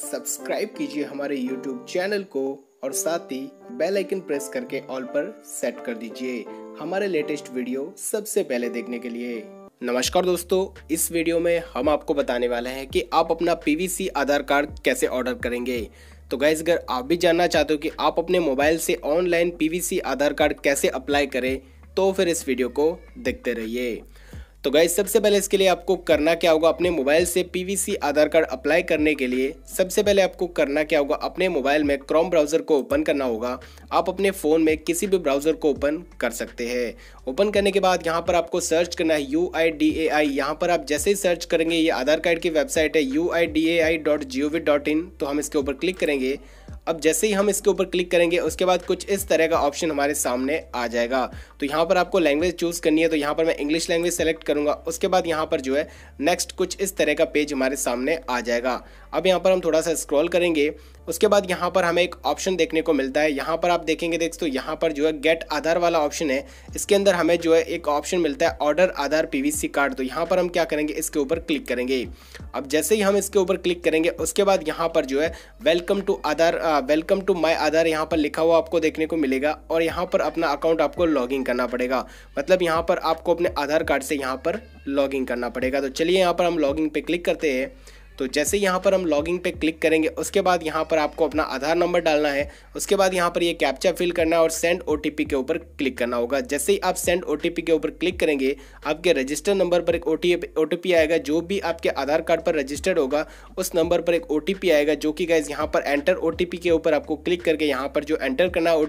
subscribe कीजिए हमारे YouTube channel को और साथ ही बेल आइकन प्रेस करके ऑल पर सेट कर दीजिए हमारे लेटेस्ट वीडियो सबसे पहले देखने के लिए नमस्कार दोस्तों इस वीडियो में हम आपको बताने वाले हैं कि आप अपना पीवीसी आधार कार्ड कैसे ऑर्डर करेंगे तो गैस अगर आप भी जानना चाहते हो कि आप अपने मोबाइल से ऑनलाइन पीवीसी आधार कार्ड कैसे अप्लाई करें तो फिर इस वीडियो को देखते रहिए तो गाइज सबसे पहले इसके लिए आपको करना क्या होगा अपने मोबाइल से पीवीसी आधार कार्ड अप्लाई करने के लिए सबसे पहले आपको करना क्या होगा अपने मोबाइल में क्रोम ब्राउज़र को ओपन करना होगा आप अपने फ़ोन में किसी भी ब्राउज़र को ओपन कर सकते हैं ओपन करने के बाद यहाँ पर आपको सर्च करना है यू आई डी ए आई यहाँ पर आप जैसे ही सर्च करेंगे ये आधार कार्ड की वेबसाइट है U I D A I dot G O V dot in तो हम इसके ऊपर क्लिक करेंगे अब जैसे ही हम इसके ऊपर क्लिक करेंगे उसके बाद कुछ इस तरह का ऑप्शन हमारे सामने आ जाएगा तो यहाँ पर आपको लैंग्वेज चूज़ करनी है तो यहाँ पर मैं इंग्लिश लैंग्वेज सेलेक्ट करूँगा उसके बाद यहाँ पर जो है नेक्स्ट कुछ इस तरह का पेज हमारे सामने आ जाएगा अब यहाँ पर हम थोड़ा सा स्क्रॉल करेंगे उसके बाद यहाँ पर हमें एक ऑप्शन देखने को मिलता है यहाँ पर आप देखेंगे देख तो यहाँ पर जो है गेट आधार वाला ऑप्शन है इसके अंदर हमें जो है एक ऑप्शन मिलता है ऑर्डर आधार पीवीसी कार्ड तो यहाँ पर हम क्या करेंगे इसके ऊपर क्लिक करेंगे अब जैसे ही हम इसके ऊपर क्लिक करेंगे उसके बाद यहाँ पर जो है welcome to Aadhaar welcome to my Aadhaar यहाँ पर लिखा हुआ आपको देखने को मिलेगा और यहाँ पर अपना अकाउंट आपको लॉगिन करना पड़ेगा मतलब यहाँ पर आपको अपने आधार कार्ड से यहाँ पर लॉगिन करना पड़ेगा तो चलिए यहाँ पर हम लॉगिन पे क्लिक करते हैं तो जैसे यहाँ पर हम लॉगिंग पे क्लिक करेंगे उसके बाद यहाँ पर आपको अपना आधार नंबर डालना है उसके बाद यहाँ पर ये यह कैप्चा फिल करना है और सेंड ओ के ऊपर क्लिक करना होगा जैसे ही आप सेंड ओ के ऊपर क्लिक करेंगे आपके रजिस्टर नंबर पर एक ओ टी आएगा जो भी आपके आधार कार्ड पर रजिस्टर्ड होगा उस नंबर पर एक ओ आएगा जो कि गैस यहाँ पर एंटर ओ के ऊपर आपको क्लिक करके यहाँ पर जो एंटर करना है ओ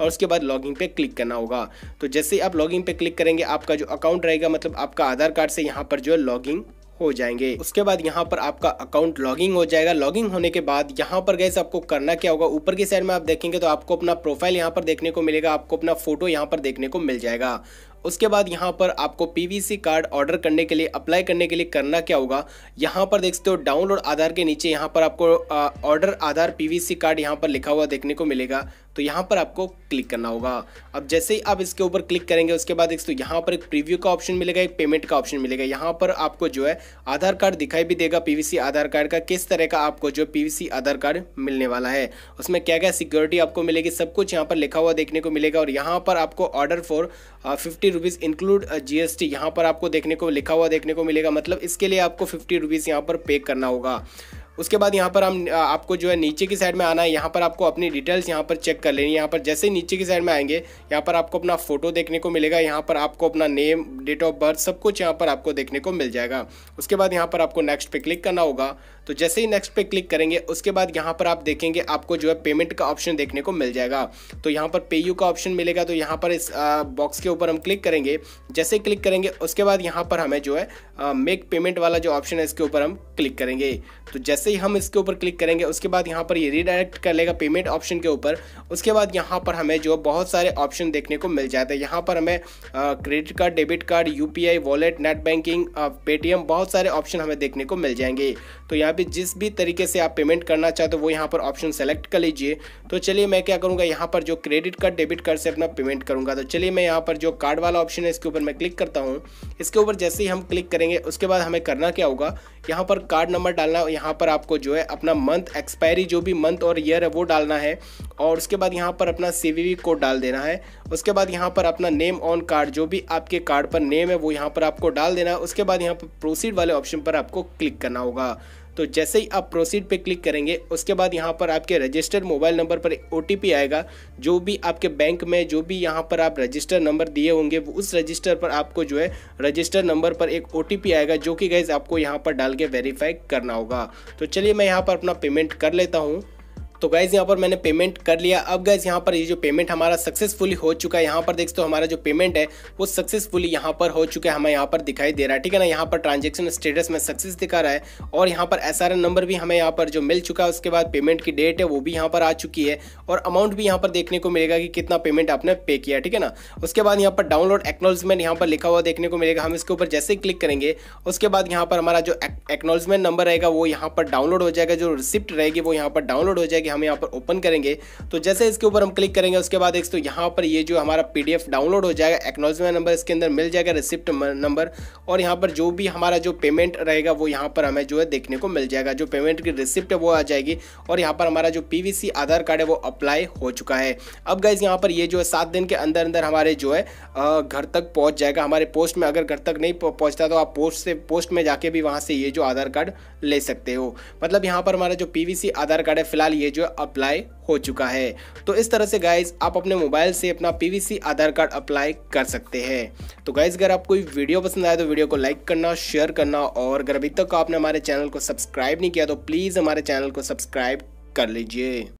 और उसके बाद लॉगिंग पे क्लिक करना होगा तो जैसे ही आप लॉगिंग पे क्लिक करेंगे आपका जो अकाउंट रहेगा मतलब आपका आधार कार्ड से यहाँ पर जो है लॉगिंग हो जाएंगे उसके बाद यहाँ पर आपका अकाउंट लॉगिंग हो जाएगा लॉगिंग होने के बाद यहाँ पर गए आपको करना क्या होगा ऊपर की साइड में आप देखेंगे तो आपको अपना प्रोफाइल यहाँ पर देखने को मिलेगा आपको अपना फोटो यहाँ पर देखने को मिल जाएगा उसके बाद यहाँ पर आपको पीवीसी कार्ड ऑर्डर करने के लिए अप्लाई करने के लिए करना क्या होगा यहाँ पर देख सकते हो डाउनलोड आधार के नीचे यहाँ पर आपको ऑर्डर आधार पीवीसी कार्ड यहाँ पर लिखा हुआ देखने को मिलेगा तो यहाँ पर आपको क्लिक करना होगा अब जैसे ही आप इसके ऊपर क्लिक करेंगे उसके बाद एक तो यहाँ पर एक प्रीव्यू का ऑप्शन मिलेगा एक पेमेंट का ऑप्शन मिलेगा यहाँ पर आपको जो है आधार कार्ड दिखाई भी देगा पीवीसी आधार कार्ड का किस तरह का आपको जो पीवीसी आधार कार्ड मिलने वाला है उसमें क्या क्या सिक्योरिटी आपको मिलेगी सब कुछ यहाँ पर लिखा हुआ देखने को मिलेगा और यहाँ पर आपको order for fifty rupees include G S यहाँ पर आपको देखने को लिखा हुआ देखने को मिलेगा मतलब इसके लिए आपको फिफ्टी रुपीज़ यहाँ पर पे करना होगा उसके बाद यहाँ पर हम आपको जो है नीचे की साइड में आना है यहाँ पर आपको अपनी डिटेल्स यहाँ पर चेक कर लेनी है यहाँ पर जैसे नीचे की साइड में आएंगे यहाँ पर आपको अपना फोटो देखने को मिलेगा यहाँ पर आपको अपना नेम डेट ऑफ बर्थ सब कुछ यहाँ पर आपको देखने को मिल जाएगा उसके बाद यहाँ पर आपको नेक्स्ट पे क्लिक करना होगा तो जैसे ही नेक्स्ट पे क्लिक करेंगे उसके बाद यहाँ पर आप देखेंगे आपको जो है पेमेंट का ऑप्शन देखने को मिल जाएगा तो यहाँ पर पे का ऑप्शन मिलेगा तो यहाँ पर इस बॉक्स के ऊपर हम क्लिक करेंगे जैसे क्लिक करेंगे उसके बाद यहाँ पर हमें जो है मेक पेमेंट वाला जो ऑप्शन है इसके ऊपर हम क्लिक करेंगे तो जैसे जैसे ही हम इसके ऊपर क्लिक करेंगे उसके बाद यहाँ पर ये रिडायरेक्ट कर लेगा पेमेंट ऑप्शन के ऊपर उसके बाद यहाँ पर हमें जो बहुत सारे ऑप्शन देखने को मिल जाते हैं यहाँ पर हमें credit card debit card U wallet net banking Paytm बहुत सारे ऑप्शन हमें देखने को मिल जाएंगे तो यहाँ पर जिस भी तरीके से आप पेमेंट करना चाहते हो वो यहाँ पर ऑप्शन सेलेक्ट कर लीजिए तो चलिए मैं क्या करूँगा यहाँ पर जो क्रेडिट कार्ड डेबिट कार्ड से अपना पेमेंट करूँगा तो चलिए मैं यहाँ पर जो कार्ड वाला ऑप्शन है इसके ऊपर मैं क्लिक करता हूँ इसके ऊपर जैसे ही हम क्लिक करेंगे उसके बाद हमें करना क्या होगा यहाँ पर कार्ड नंबर डालना यहाँ पर आपको जो है अपना मंथ एक्सपायरी जो भी मंथ और ईयर है वो डालना है और उसके बाद यहाँ पर अपना सी कोड डाल देना है उसके बाद यहाँ पर अपना नेम ऑन कार्ड जो भी आपके कार्ड पर नेम है वो यहाँ पर आपको डाल देना है उसके बाद यहाँ पर प्रोसीड वाले ऑप्शन पर आपको क्लिक करना होगा तो जैसे ही आप प्रोसीड पे क्लिक करेंगे उसके बाद यहाँ पर आपके रजिस्टर्ड मोबाइल नंबर पर ओ आएगा जो भी आपके बैंक में जो भी यहाँ पर आप रजिस्टर नंबर दिए होंगे उस रजिस्टर पर आपको जो है रजिस्टर नंबर पर एक ओ आएगा जो कि गैज़ आपको यहाँ पर डाल के वेरीफाई करना होगा तो चलिए मैं यहाँ पर अपना पेमेंट कर लेता हूँ तो गाइज यहाँ पर मैंने पेमेंट कर लिया अब गाइज यहाँ पर ये जो पेमेंट हमारा सक्सेसफुली हो चुका है यहाँ पर देखते हो हमारा जो पेमेंट है वो सक्सेसफुली यहाँ पर हो चुका है हमें यहाँ पर दिखाई दे रहा है ठीक है ना यहाँ पर ट्रांजेक्शन स्टेटस में सक्सेस दिखा रहा है और यहाँ पर एस नंबर भी हमें यहाँ पर जो मिल चुका है उसके बाद पेमेंट की डेट है वो भी यहाँ पर आ चुकी है और अमाउंट भी यहाँ पर देखने को मिलेगा कि कितना पेमेंट आपने पे किया ठीक है ना उसके बाद यहाँ पर डाउनलोड एक्नोलजमेंट यहाँ पर लिखा हुआ देखने को मिलेगा हम इसके ऊपर जैसे ही क्लिक करेंगे उसके बाद यहाँ पर हमारा जो एक्नोलजमेंट नंबर रहेगा वो यहाँ पर डाउनलोड हो जाएगा जो रिसिप्ट रहेगी वो यहाँ पर डाउनलोड हो जाएगी कि हम यहाँ पर ओपन करेंगे तो जैसे इसके ऊपर हम क्लिक करेंगे उसके बाद एक तो यहाँ पर ये जो हमारा पी डाउनलोड हो जाएगा एक्नोलॉजमेंट नंबर इसके अंदर मिल जाएगा रिसिप्ट नंबर और यहाँ पर जो भी हमारा जो पेमेंट रहेगा वो यहाँ पर हमें जो है देखने को मिल जाएगा जो पेमेंट की रिसिप्ट है वो आ जाएगी और यहाँ पर हमारा जो पी आधार कार्ड है वो अप्लाई हो चुका है अब गाइज यहाँ पर ये जो है सात दिन के अंदर अंदर हमारे जो है घर तक पहुँच जाएगा हमारे पोस्ट में अगर घर तक नहीं पहुँचता तो आप पोस्ट से पोस्ट में जाके भी वहाँ से ये जो आधार कार्ड ले सकते हो मतलब यहाँ पर हमारा जो पी आधार कार्ड है फिलहाल ये जो अप्लाई हो चुका है तो इस तरह से गाइज आप अपने मोबाइल से अपना पी आधार कार्ड अप्लाई कर सकते हैं तो गाइज अगर आपको वीडियो पसंद आए तो वीडियो को लाइक करना शेयर करना और अगर अभी तक आपने हमारे चैनल को सब्सक्राइब नहीं किया तो प्लीज़ हमारे चैनल को सब्सक्राइब कर लीजिए